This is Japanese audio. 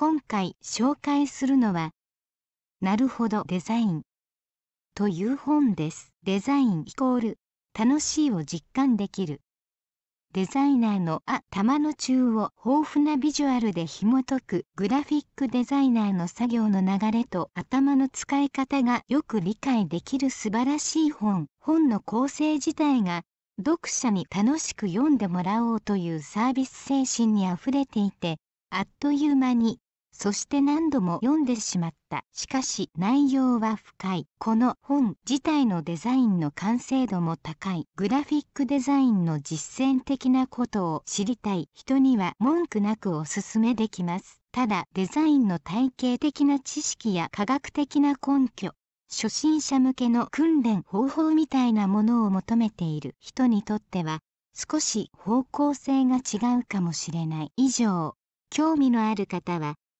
今回紹介するのは「なるほどデザイン」という本です。デザインイコール楽しいを実感できる。デザイナーのあ玉の中を豊富なビジュアルで紐解くグラフィックデザイナーの作業の流れと頭の使い方がよく理解できる素晴らしい本本の構成自体が読者に楽しく読んでもらおうというサービス精神にあふれていてあっという間にそして何度も読んでしまった。しかし内容は深い。この本自体のデザインの完成度も高い。グラフィックデザインの実践的なことを知りたい人には文句なくおすすめできます。ただデザインの体系的な知識や科学的な根拠、初心者向けの訓練方法みたいなものを求めている人にとっては少し方向性が違うかもしれない。以上、興味のある方は